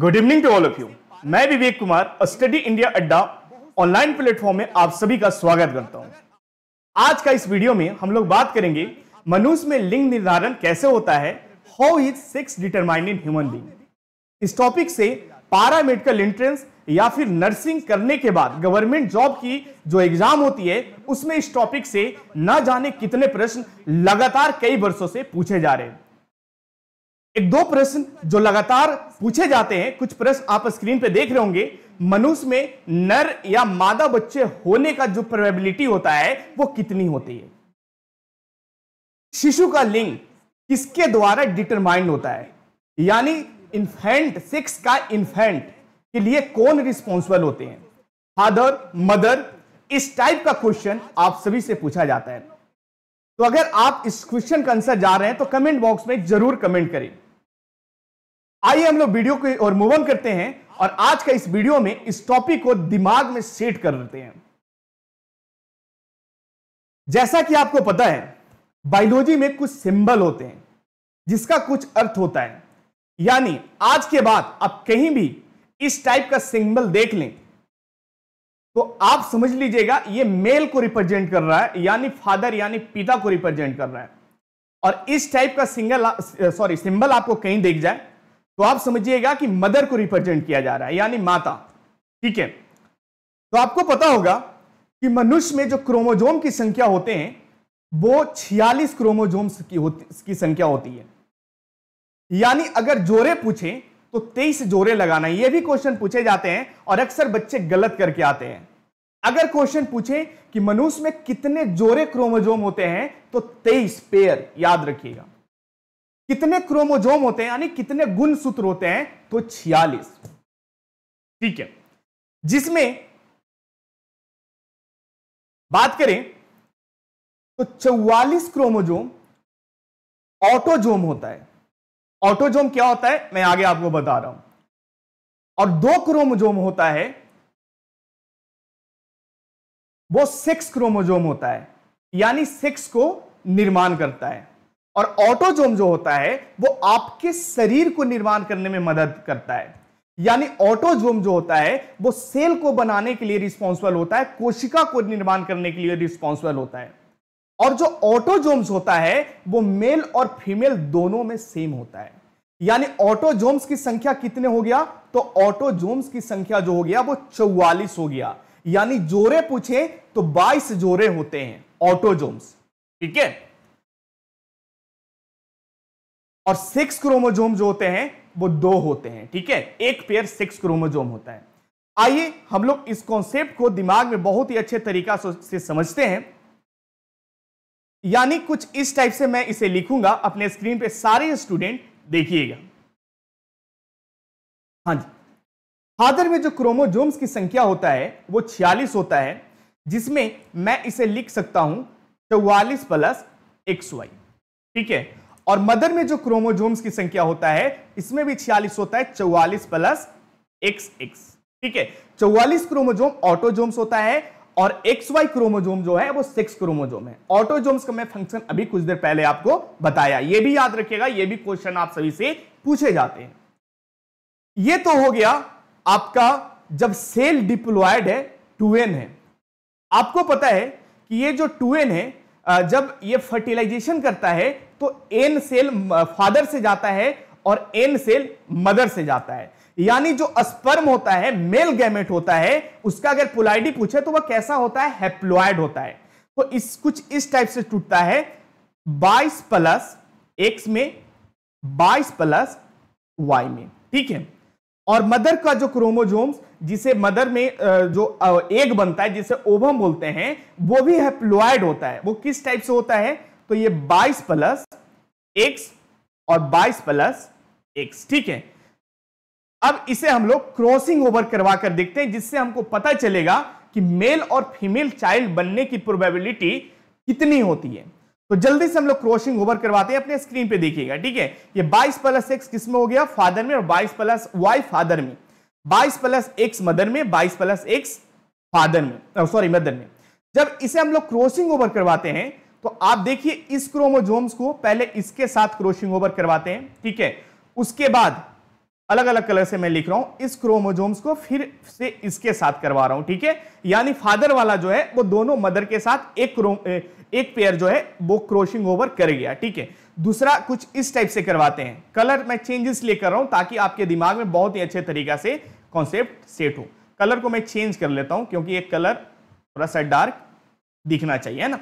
good evening to all of you मैं Vivek Kumar study India Adda online platform में आप सभी का स्वागत करता हूं आज का इस वीडियो में हम लोग बात करेंगे मनुष्य में लिंग निर्धारण कैसे होता है how is sex determined in human being इस टॉपिक से पारा मेडिकल एंट्रेंस या फिर नर्सिंग करने के बाद गवर्नमेंट जॉब की जो एग्जाम होती है उसमें इस टॉपिक से न जाने कितने प्रश्न लगातार कई वर्षों से पूछे जा रहे हैं एक दो प्रश्न जो लगातार पूछे जाते हैं कुछ प्रश्न आप स्क्रीन पे देख रहे होंगे मनुष्य में नर या मादा बच्चे होने का जो प्रोबेबिलिटी होता है वो कितनी होती है शिशु का लिंग किसके द्वारा डिटरमाइंड होता है यानी इन्फेंट सेक्स का इन्फेंट के लिए कौन रिस्पॉन्सिबल होते हैं फादर मदर इस टाइप का क्वेश्चन आप सभी से पूछा जाता है तो अगर आप इस क्वेश्चन का आंसर जा रहे हैं तो कमेंट बॉक्स में जरूर कमेंट करें आइए हम लोग वीडियो की ओर मूव ऑन करते हैं और आज का इस वीडियो में इस टॉपिक को दिमाग में सेट कर लेते हैं जैसा कि आपको पता है बायोलॉजी में कुछ सिंबल होते हैं जिसका कुछ अर्थ होता है यानी आज के बाद आप कहीं भी इस टाइप का सिंबल देख लें तो आप समझ लीजिएगा ये मेल को रिप्रेजेंट कर रहा है यानी फादर यानी पिता को रिप्रेजेंट कर रहा है और इस टाइप का सिंगल सॉरी सिंबल आपको कहीं देख जाए तो आप समझिएगा कि मदर को रिप्रेजेंट किया जा रहा है यानी माता ठीक है तो आपको पता होगा कि मनुष्य में जो क्रोमोजोम की संख्या होते हैं वो छियालीस क्रोमोजोम्स की होती की संख्या होती है यानी अगर जोरे पूछे तो तेईस जोरे लगाना ये भी क्वेश्चन पूछे जाते हैं और अक्सर बच्चे गलत करके आते हैं अगर क्वेश्चन पूछे कि मनुष्य में कितने जोरे क्रोमोजोम होते हैं तो तेईस पेयर याद रखिएगा कितने क्रोमोजोम होते हैं यानी कितने गुण सूत्र होते हैं तो छियालीस ठीक है जिसमें बात करें तो चौवालीस क्रोमोजोम ऑटोजोम होता है ऑटोजोम क्या होता है मैं आगे आपको बता रहा हूं और दो क्रोमोजोम होता है वो सेक्स क्रोमोजोम होता है यानी सेक्स को निर्माण करता है और ऑटोजोम जो होता है वो आपके शरीर को निर्माण करने में मदद करता है यानी ऑटोजोम जो होता है वो सेल को बनाने के लिए रिस्पॉन्सिबल होता है कोशिका को निर्माण करने के लिए रिस्पॉन्सिबल होता है और जो ऑटोजोम्स होता है वो मेल और फीमेल दोनों में सेम होता है यानी ऑटोजोम्स की संख्या कितने हो गया तो ऑटोजोम्स की संख्या जो हो गया वो चौवालीस हो गया यानी जोरे पूछे तो 22 जोरे होते हैं ऑटोजोम्स ठीक है और सिक्स क्रोमोजोम जो होते हैं वो दो होते हैं ठीक है एक पेयर सिक्स क्रोमोजोम होता है आइए हम लोग इस कॉन्सेप्ट को दिमाग में बहुत ही अच्छे तरीका से समझते हैं यानी कुछ इस टाइप से मैं इसे लिखूंगा अपने स्क्रीन पे सारे स्टूडेंट देखिएगा हाँ जी फादर में जो क्रोमोजोम्स की संख्या होता है वो 46 होता है जिसमें मैं इसे लिख सकता हूं चौवालीस प्लस एक्स वाई ठीक है और मदर में जो क्रोमोजोम्स की संख्या होता है इसमें भी छियालीस होता है चौवालीस प्लस एक्स एक्स ठीक है चौवालीस क्रोमोजोम ऑटोजोम्स होता है और एक्स वाई क्रोमोजोम जो है वो सिक्स क्रोमोजोम है ऑटोजोम्स का मैं फंक्शन अभी कुछ देर पहले आपको बताया ये भी याद रखिएगा ये भी क्वेश्चन आप सभी से पूछे जाते हैं ये तो हो गया आपका जब सेल डिप्लॉयड है टूएन है आपको पता है कि ये जो टूएन है जब ये फर्टिलाइजेशन करता है तो एन सेल फादर से जाता है और एन सेल मदर से जाता है यानी जो अस्पर्म होता है मेल गैमेट होता है उसका अगर पुलाइडी पूछे तो वह कैसा होता है हेप्लॉयड होता है तो इस कुछ इस टाइप से टूटता है 22 प्लस एक्स में 22 प्लस वाई में ठीक है और मदर का जो क्रोमोजोम्स जिसे मदर में जो एग बनता है जिसे ओवम बोलते हैं वो भी हेप्लॉयड होता है वो किस टाइप से होता है तो ये 22 प्लस एक्स और 22 प्लस एक्स ठीक है अब इसे हम लोग क्रॉसिंग ओवर करवा कर देखते हैं जिससे हमको पता चलेगा कि मेल और फीमेल चाइल्ड बनने की प्रोबेबिलिटी कितनी होती है तो जल्दी से हम लोग क्रॉसिंग ओवर करवाते हैं अपने स्क्रीन पे देखिएगा ठीक है ये 22 प्लस एक्स किस में हो गया फादर में और 22 प्लस वाई फादर में 22 प्लस एक्स मदर में 22 प्लस एक्स फादर में सॉरी मदर में जब इसे हम लोग क्रॉसिंग ओवर करवाते हैं तो आप देखिए इस क्रोमोजोम्स को पहले इसके साथ क्रोशिंग ओवर करवाते हैं ठीक है उसके बाद अलग अलग कलर से मैं लिख रहा हूं इस क्रोमोजोम्स को फिर से इसके साथ करवा रहा हूं ठीक है यानी फादर वाला जो है वो दोनों मदर के साथ एक एक पेयर जो है वो क्रोशिंग ओवर कर गया ठीक है दूसरा कुछ इस टाइप से करवाते हैं कलर मैं चेंजेस ले कर रहा हूं ताकि आपके दिमाग में बहुत ही अच्छे तरीका से कॉन्सेप्ट सेट हो कलर को मैं चेंज कर लेता हूं क्योंकि ये कलर थोड़ा सा डार्क दिखना चाहिए है ना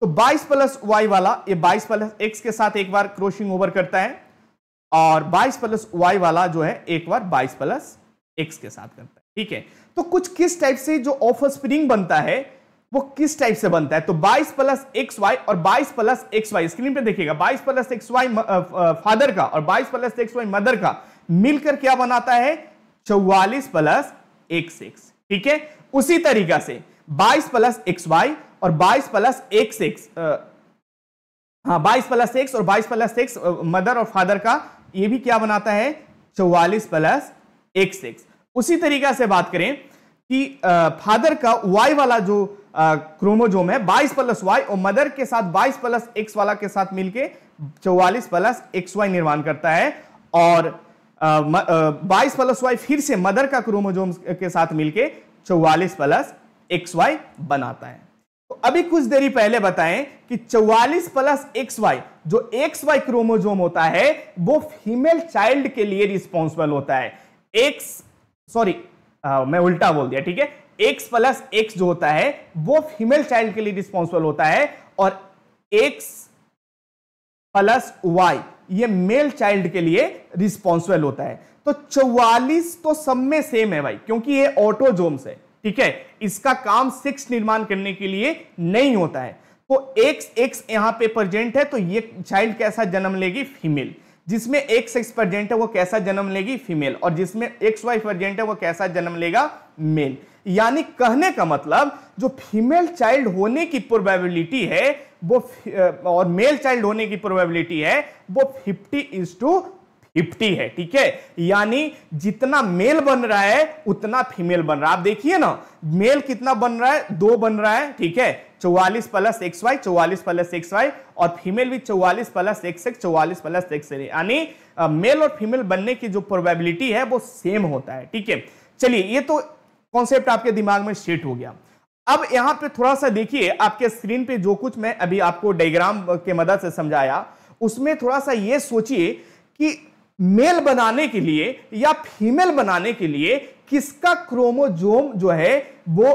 तो 22 प्लस वाई वाला ये 22 प्लस एक्स के साथ एक बार क्रोशिंग ओवर करता है और 22 प्लस वाई वाला जो है एक बार 22 प्लस एक्स के साथ करता है ठीक है तो कुछ किस टाइप से जो ऑफ स्प्रिंग बनता है वो किस टाइप से बनता है तो 22 प्लस एक्स वाई और 22 प्लस एक्स वाई स्क्रीन पे देखिएगा 22 प्लस एक्स वाई फादर का और 22 प्लस एक्स वाई मदर का मिलकर क्या बनाता है चौवालीस प्लस एक्स एक्स ठीक है उसी तरीका से 22 प्लस एक्स वाई और बाईस प्लस एक सिक्स हाँ बाईस प्लस सिक्स और बाईस प्लस सिक्स मदर और फादर का ये भी क्या बनाता है चौवालीस प्लस एक सिक्स उसी तरीका से बात करें कि फादर का वाई वाला जो क्रोमोजोम है बाईस प्लस वाई और मदर के साथ बाईस प्लस एक्स वाला के साथ मिलके चौवालीस प्लस एक्स वाई निर्माण करता है और बाईस प्लस वाई फिर से मदर का क्रोमोजोम के साथ मिलके चौवालीस प्लस एक्स वाई बनाता है तो अभी कुछ देरी पहले बताएं कि 44 प्लस एक्स वाई जो एक्स वाई क्रोमोजोम होता है वो फीमेल चाइल्ड के लिए रिस्पॉन्सिबल होता है एक्स सॉरी मैं उल्टा बोल दिया ठीक है एक्स प्लस एक्स जो होता है वो फीमेल चाइल्ड के लिए रिस्पॉन्सिबल होता है और एक्स प्लस वाई ये मेल चाइल्ड के लिए रिस्पॉन्सिबल होता है तो 44 तो सब में सेम है भाई क्योंकि ये ऑटोजोम्स है ठीक है इसका काम सिक्स निर्माण करने के लिए नहीं होता है तो एक्स एक्स यहां पे प्रजेंट है तो ये चाइल्ड कैसा जन्म लेगी फीमेल जिसमें एक्स एक्स प्रजेंट है वो कैसा जन्म लेगी फीमेल और जिसमें एक्स वाई प्रजेंट है वो कैसा जन्म लेगा मेल यानी कहने का मतलब जो फीमेल चाइल्ड होने की प्रोबेबिलिटी है वो और मेल चाइल्ड होने की प्रोबेबिलिटी है वो फिफ्टी इज टू फिफ्टी है ठीक है यानी जितना मेल बन रहा है उतना फीमेल बन रहा है आप देखिए ना मेल कितना बन रहा है दो बन रहा है ठीक है चौवालीस प्लस एक्स वाई चौवालीस प्लस एक्स वाई और फीमेल भी चौवालीस प्लस एक्स एक्स चौवालीस प्लस एक्स यानी मेल और फीमेल बनने की जो प्रोबेबिलिटी है वो सेम होता है ठीक है चलिए ये तो कॉन्सेप्ट आपके दिमाग में सेट हो गया अब यहां पे थोड़ा सा देखिए आपके स्क्रीन पे जो कुछ मैं अभी आपको डायग्राम के मदद से समझाया उसमें थोड़ा सा ये सोचिए कि मेल बनाने के लिए या फीमेल बनाने के लिए किसका क्रोमोजोम जो है वो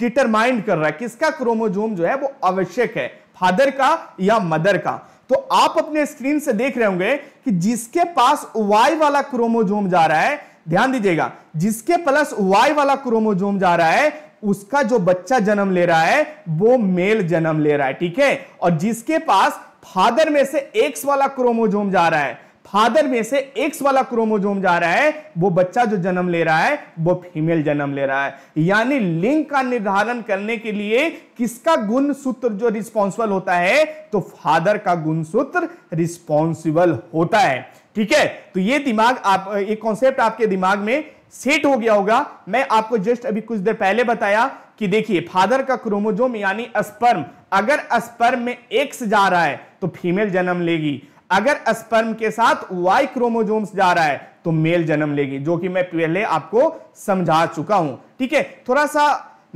डिटरमाइंड कर रहा है किसका क्रोमोजोम जो है वो आवश्यक है फादर का या मदर का तो आप अपने स्क्रीन से देख रहे होंगे कि जिसके पास वाई वाला क्रोमोजोम जा रहा है ध्यान दीजिएगा जिसके प्लस वाई वाला क्रोमोजोम जा रहा है उसका जो बच्चा जन्म ले रहा है वो मेल जन्म ले रहा है ठीक है और जिसके पास फादर में से एक्स वाला क्रोमोजोम जा रहा है फादर में से एक्स वाला क्रोमोजोम जा रहा है वो बच्चा जो जन्म ले रहा है वो फीमेल जन्म ले रहा है यानी लिंग का निर्धारण करने के लिए किसका गुण सूत्र जो रिस्पॉन्सिबल होता है तो फादर का गुण सूत्र रिस्पॉन्सिबल होता है ठीक है तो ये दिमाग आप ये कॉन्सेप्ट आपके दिमाग में सेट हो गया होगा मैं आपको जस्ट अभी कुछ देर पहले बताया कि देखिए फादर का क्रोमोजोम यानी स्पर्म अगर स्पर्म में एक्स जा रहा है तो फीमेल जन्म लेगी अगर स्पर्म के साथ वाई क्रोमोजोम्स जा रहा है तो मेल जन्म लेगी जो कि मैं पहले आपको समझा चुका हूं ठीक है थोड़ा सा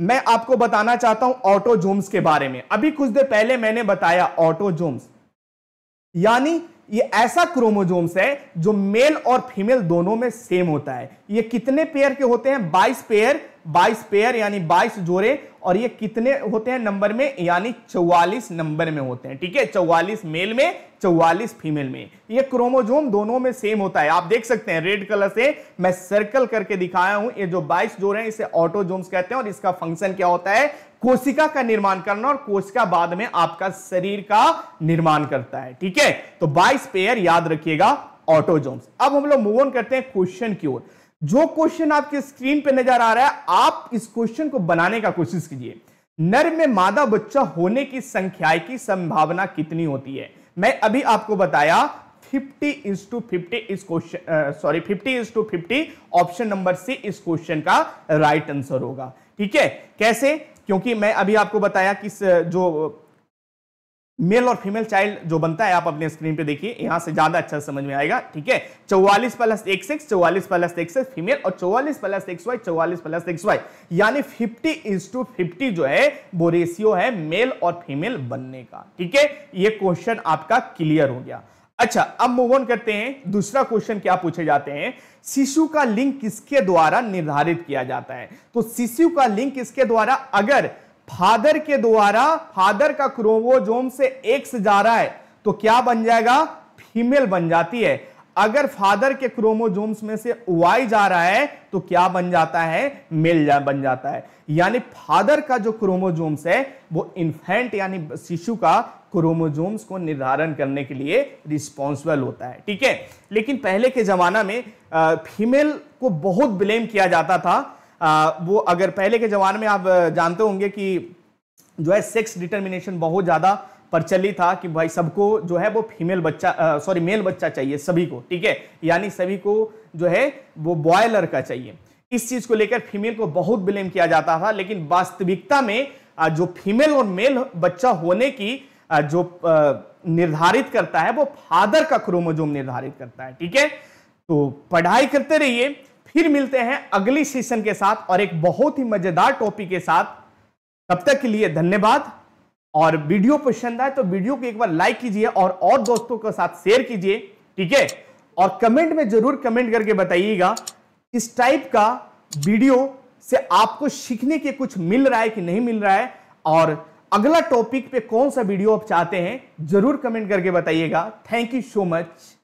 मैं आपको बताना चाहता हूं ऑटोजोम्स के बारे में अभी कुछ देर पहले मैंने बताया ऑटोजोम्स यानी ये ऐसा क्रोमोजोम्स है जो मेल और फीमेल दोनों में सेम होता है ये कितने पेयर के होते हैं 22 पेयर बाईस पेयर यानी बाईस जोड़े और ये कितने होते हैं नंबर में यानी 44 नंबर में होते हैं ठीक है 44 मेल में 44 फीमेल में ये क्रोमोजोम दोनों में सेम होता है आप देख सकते हैं रेड कलर से मैं सर्कल करके दिखाया हूं ये जो 22 जोड़े हैं इसे ऑटोजोम्स कहते हैं और इसका फंक्शन क्या होता है कोशिका का निर्माण करना और कोशिका बाद में आपका शरीर का निर्माण करता है ठीक है तो बाइस पेयर याद रखिएगा ऑटोजोम्स अब हम लोग मूव ऑन करते हैं क्वेश्चन की ओर जो क्वेश्चन आपके स्क्रीन पे नजर आ रहा है आप इस क्वेश्चन को बनाने का कोशिश कीजिए नर में मादा बच्चा होने की संख्या की संभावना कितनी होती है मैं अभी आपको बताया 50 इंस टू फिफ्टी इस question sorry 50 is to fifty option number C इस क्वेश्चन का राइट right आंसर होगा ठीक है कैसे क्योंकि मैं अभी आपको बताया कि जो मेल और फीमेल चाइल्ड जो बनता है आप अपने स्क्रीन पे देखिए यहां से ज्यादा अच्छा समझ में आएगा ठीक है चौवालीस प्लस एक्स एक्स चौवालीस प्लस एक्स एक्स फीमेल और चौवालीस प्लस एक्स वाई चौवालीस प्लस एक्स वाई यानी फिफ्टी इंस टू फिफ्टी जो है वो रेशियो है मेल और फीमेल बनने का ठीक है ये क्वेश्चन आपका क्लियर हो गया अच्छा अब मूव ऑन करते हैं दूसरा क्वेश्चन क्या पूछे जाते हैं शिशु का लिंग किसके द्वारा निर्धारित किया जाता है तो शिशु का लिंग किसके द्वारा अगर फादर के द्वारा फादर का क्रोमोजोम से एक्स जा रहा है तो क्या बन जाएगा फीमेल बन जाती है अगर फादर के क्रोमोजोम्स में से वाई जा रहा है तो क्या बन जाता है मेल जा, बन जाता है यानी फादर का जो क्रोमोजोम्स है वो इन्फेंट यानी शिशु का क्रोमोजोम्स को निर्धारण करने के लिए रिस्पॉन्सिबल होता है ठीक है लेकिन पहले के जमाना में फीमेल को बहुत ब्लेम किया जाता था वो अगर पहले के ज़माने में आप जानते होंगे कि जो है सेक्स डिटर्मिनेशन बहुत ज़्यादा प्रचलित था कि भाई सबको जो है वो फीमेल बच्चा सॉरी मेल बच्चा चाहिए सभी को ठीक है यानी सभी को जो है वो बॉय लड़का चाहिए इस चीज़ को लेकर फीमेल को बहुत ब्लेम किया जाता था लेकिन वास्तविकता में जो फीमेल और मेल बच्चा होने की जो निर्धारित करता है वो फादर का क्रोमोजोम निर्धारित करता है ठीक है तो पढ़ाई करते रहिए फिर मिलते हैं अगली सेशन के साथ और एक बहुत ही मजेदार टॉपिक के साथ तब तक के लिए धन्यवाद और वीडियो पसंद आए तो वीडियो को एक बार लाइक कीजिए और और दोस्तों के साथ शेयर कीजिए ठीक है और कमेंट में जरूर कमेंट करके बताइएगा इस टाइप का वीडियो से आपको सीखने के कुछ मिल रहा है कि नहीं मिल रहा है और अगला टॉपिक पे कौन सा वीडियो आप चाहते हैं जरूर कमेंट करके बताइएगा थैंक यू सो मच